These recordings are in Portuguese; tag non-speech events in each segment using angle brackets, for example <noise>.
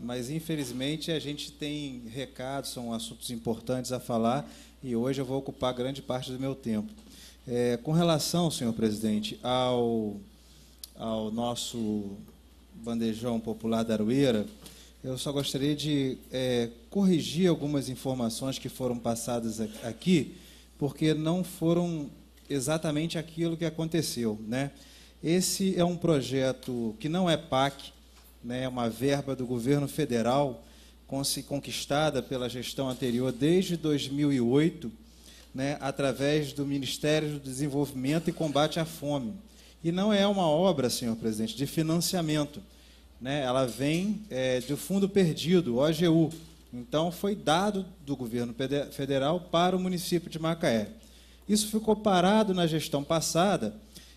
mas infelizmente a gente tem recados, são assuntos importantes a falar e hoje eu vou ocupar grande parte do meu tempo. É, com relação, senhor presidente, ao, ao nosso bandejão popular da Arueira, eu só gostaria de é, corrigir algumas informações que foram passadas aqui, porque não foram exatamente aquilo que aconteceu. Né? Esse é um projeto que não é PAC, né, uma verba do governo federal conquistada pela gestão anterior desde 2008, né, através do Ministério do Desenvolvimento e Combate à Fome. E não é uma obra, senhor presidente, de financiamento. Né? Ela vem é, fundo perdido, OGU. Então, foi dado do governo federal para o município de Macaé. Isso ficou parado na gestão passada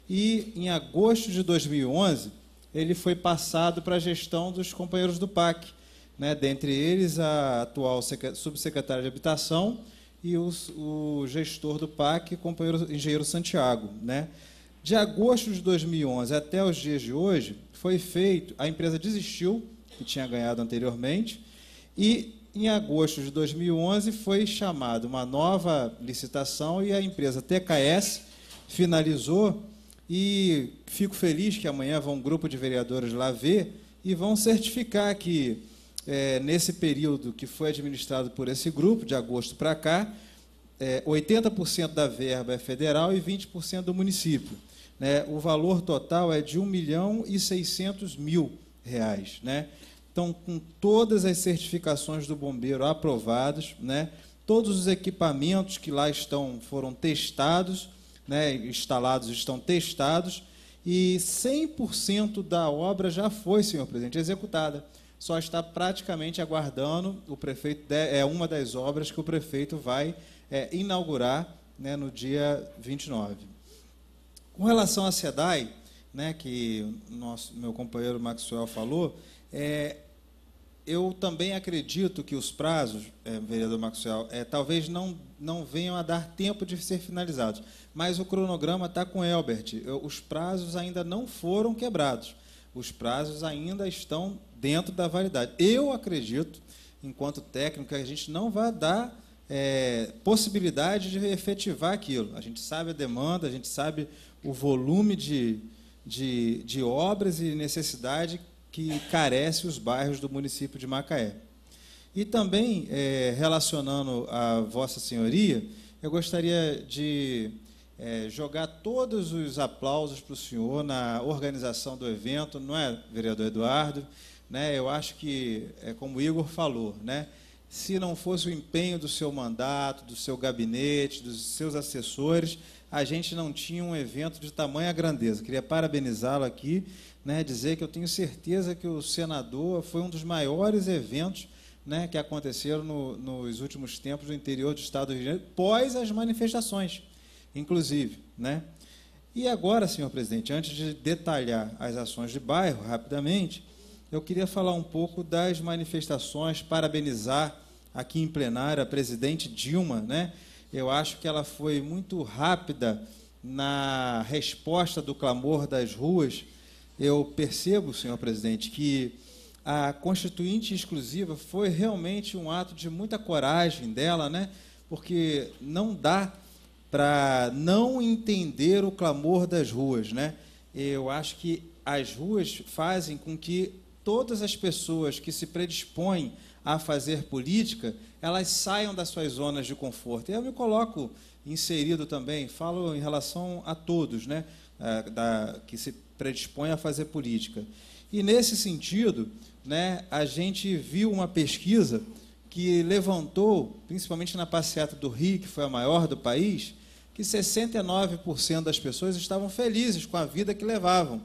e, em agosto de 2011, ele foi passado para a gestão dos companheiros do PAC, né? dentre eles a atual subsecretária de Habitação e o, o gestor do PAC, companheiro engenheiro Santiago. Né? De agosto de 2011 até os dias de hoje, foi feito, a empresa desistiu, que tinha ganhado anteriormente, e em agosto de 2011 foi chamada uma nova licitação e a empresa TKS finalizou e fico feliz que amanhã vão um grupo de vereadores lá ver e vão certificar que, é, nesse período que foi administrado por esse grupo, de agosto para cá, é, 80% da verba é federal e 20% do município. Né? O valor total é de 1 milhão e 600 mil reais. Né? Então, com todas as certificações do bombeiro aprovadas, né? todos os equipamentos que lá estão foram testados né, instalados estão testados e 100% da obra já foi, senhor presidente, executada. Só está praticamente aguardando o prefeito é uma das obras que o prefeito vai é, inaugurar né, no dia 29. Com relação à SEDAI, né, que nosso, meu companheiro Maxwell falou, é, eu também acredito que os prazos, é, vereador Maxwell, é, talvez não, não venham a dar tempo de ser finalizados. Mas o cronograma está com Elbert. Eu, os prazos ainda não foram quebrados. Os prazos ainda estão dentro da validade. Eu acredito, enquanto técnico, que a gente não vai dar é, possibilidade de efetivar aquilo. A gente sabe a demanda, a gente sabe o volume de, de, de obras e necessidade que carece os bairros do município de Macaé. E também, é, relacionando a Vossa Senhoria, eu gostaria de é, jogar todos os aplausos para o senhor na organização do evento, não é, vereador Eduardo? Né, eu acho que, é como o Igor falou, né, se não fosse o empenho do seu mandato, do seu gabinete, dos seus assessores, a gente não tinha um evento de tamanha grandeza. Queria parabenizá-lo aqui, né, dizer que eu tenho certeza que o Senador foi um dos maiores eventos né, que aconteceram no, nos últimos tempos no interior do Estado do Rio de Janeiro, pós as manifestações, inclusive. Né? E agora, senhor presidente, antes de detalhar as ações de bairro rapidamente, eu queria falar um pouco das manifestações, parabenizar aqui em plenário a presidente Dilma, né? Eu acho que ela foi muito rápida na resposta do clamor das ruas. Eu percebo, senhor presidente, que a constituinte exclusiva foi realmente um ato de muita coragem dela, né? Porque não dá para não entender o clamor das ruas, né? Eu acho que as ruas fazem com que todas as pessoas que se predispõem a fazer política, elas saiam das suas zonas de conforto. E eu me coloco inserido também, falo em relação a todos né, da, que se predispõem a fazer política. E nesse sentido, né, a gente viu uma pesquisa que levantou, principalmente na passeata do Rio, que foi a maior do país, que 69% das pessoas estavam felizes com a vida que levavam.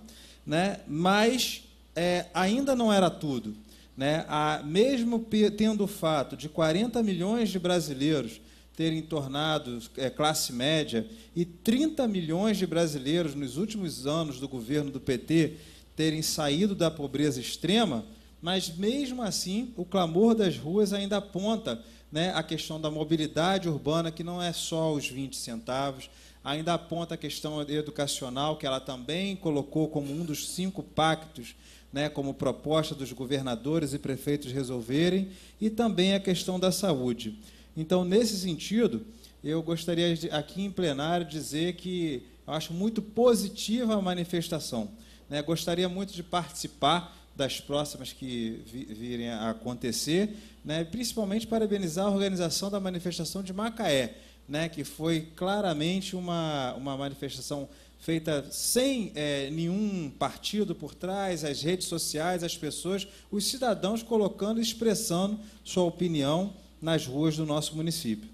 Né? Mas é, ainda não era tudo. Né? A, mesmo tendo o fato de 40 milhões de brasileiros terem tornado é, classe média e 30 milhões de brasileiros nos últimos anos do governo do PT terem saído da pobreza extrema, mas mesmo assim o clamor das ruas ainda aponta né, a questão da mobilidade urbana, que não é só os 20 centavos, ainda aponta a questão educacional, que ela também colocou como um dos cinco pactos né, como proposta dos governadores e prefeitos resolverem, e também a questão da saúde. Então, nesse sentido, eu gostaria de, aqui em plenário dizer que eu acho muito positiva a manifestação. Né? Gostaria muito de participar das próximas que virem a acontecer, né? principalmente parabenizar a organização da manifestação de Macaé, né? que foi claramente uma, uma manifestação feita sem é, nenhum partido por trás, as redes sociais, as pessoas, os cidadãos colocando e expressando sua opinião nas ruas do nosso município.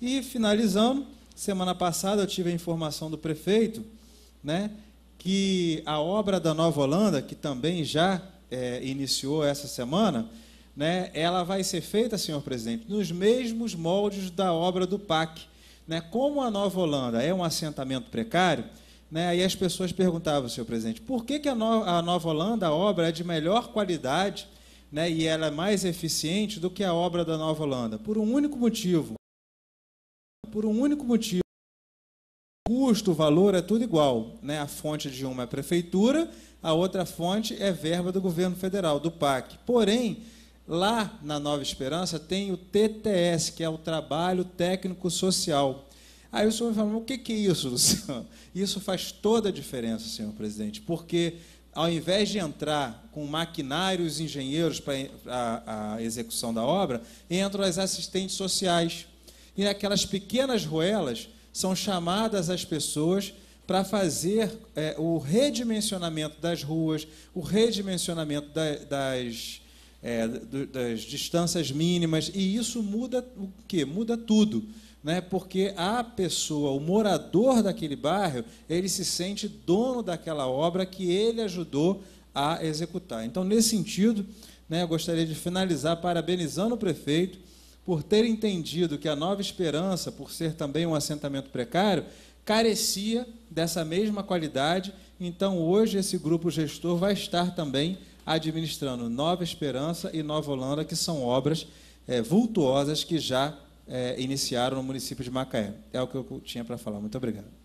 E finalizando, semana passada eu tive a informação do prefeito, né, que a obra da Nova Holanda, que também já é, iniciou essa semana, né, ela vai ser feita, senhor presidente, nos mesmos moldes da obra do PAC. Né? Como a Nova Holanda é um assentamento precário, né? Aí as pessoas perguntavam, senhor presidente, por que, que a, no a Nova Holanda, a obra, é de melhor qualidade né? e ela é mais eficiente do que a obra da Nova Holanda? Por um único motivo. Por um único motivo. O custo, o valor é tudo igual. Né? A fonte de uma é a prefeitura, a outra fonte é verba do governo federal, do PAC. Porém, lá na Nova Esperança tem o TTS, que é o Trabalho Técnico Social Aí o senhor me falou, o que, que é isso, <laughs> Luciano? Isso faz toda a diferença, senhor presidente, porque ao invés de entrar com maquinários engenheiros para a, a, execução da obra, entram as assistentes sociais. E aquelas pequenas ruelas são chamadas as pessoas para fazer é, o redimensionamento das ruas, o redimensionamento da, das, é, do, das distâncias mínimas, e isso muda o quê? Muda tudo né? porque a pessoa, o morador daquele bairro, ele se sente dono daquela obra que ele ajudou a executar. Então, nesse sentido, né, eu gostaria de finalizar parabenizando o prefeito por ter entendido que a Nova Esperança, por ser também um assentamento precário, carecia dessa mesma qualidade. Então, hoje, esse grupo gestor vai estar também administrando Nova Esperança e Nova Holanda, que são obras é, vultuosas que já é, iniciaram no município de Macaé. É o que eu tinha para falar. Muito obrigado.